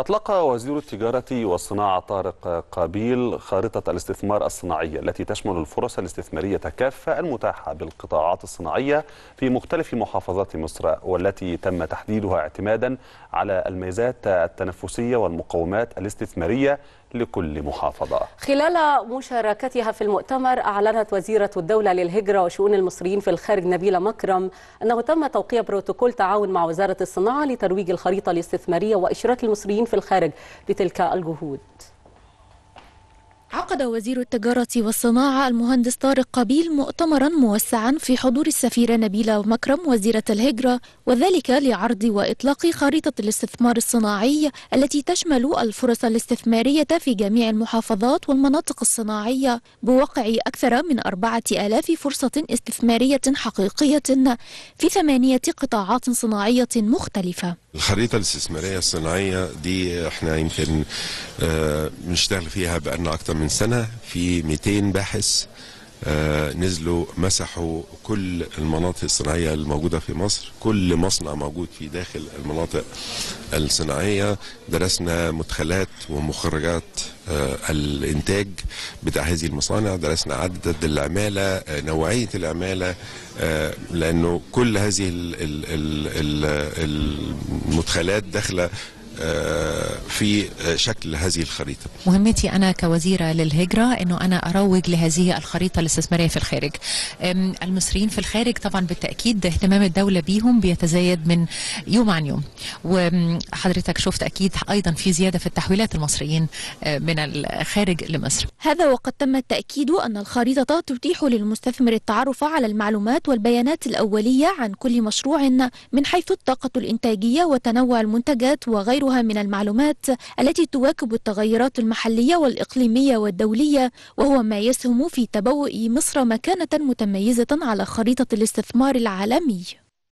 أطلق وزير التجارة والصناعة طارق قابيل خارطة الاستثمار الصناعية التي تشمل الفرص الاستثمارية كافة المتاحة بالقطاعات الصناعية في مختلف محافظات مصر والتي تم تحديدها اعتمادا على الميزات التنفسية والمقومات الاستثمارية لكل محافظة خلال مشاركتها في المؤتمر أعلنت وزيرة الدولة للهجرة وشؤون المصريين في الخارج نبيلة مكرم أنه تم توقيع بروتوكول تعاون مع وزارة الصناعة لترويج الخريطة الاستثمارية وإشراك المصريين في الخارج لتلك الجهود عقد وزير التجارة والصناعة المهندس طارق قبيل مؤتمرا موسعا في حضور السفيرة نبيلة مكرم وزيرة الهجرة وذلك لعرض وإطلاق خريطة الاستثمار الصناعي التي تشمل الفرص الاستثمارية في جميع المحافظات والمناطق الصناعية بوقع أكثر من أربعة آلاف فرصة استثمارية حقيقية في ثمانية قطاعات صناعية مختلفة الخريطة الاستثمارية الصناعية دي احنا يمكن آه، بنشتغل فيها بأن أكثر من سنة في 200 باحث آه، نزلوا مسحوا كل المناطق الصناعية الموجودة في مصر كل مصنع موجود في داخل المناطق الصناعية درسنا مدخلات ومخرجات آه، الإنتاج بتاع هذه المصانع درسنا عدد العمالة آه، نوعية العمالة لأنه كل هذه المدخلات داخلة في آه، شكل هذه الخريطة مهمتي أنا كوزيرة للهجرة أنه أنا أروج لهذه الخريطة الاستثمارية في الخارج المصريين في الخارج طبعا بالتأكيد اهتمام الدولة بيهم بيتزايد من يوم عن يوم وحضرتك شفت أكيد أيضا في زيادة في التحويلات المصريين آه، من الخارج لمصر هذا وقد تم التأكيد أن الخريطة تتيح للمستثمر التعرف على المعلومات والبيانات الأولية عن كل مشروع من حيث الطاقة الإنتاجية وتنوع المنتجات وغيرها من المعلومات التي تواكب التغيرات المحلية والإقليمية والدولية وهو ما يسهم في تبوء مصر مكانة متميزة على خريطة الاستثمار العالمي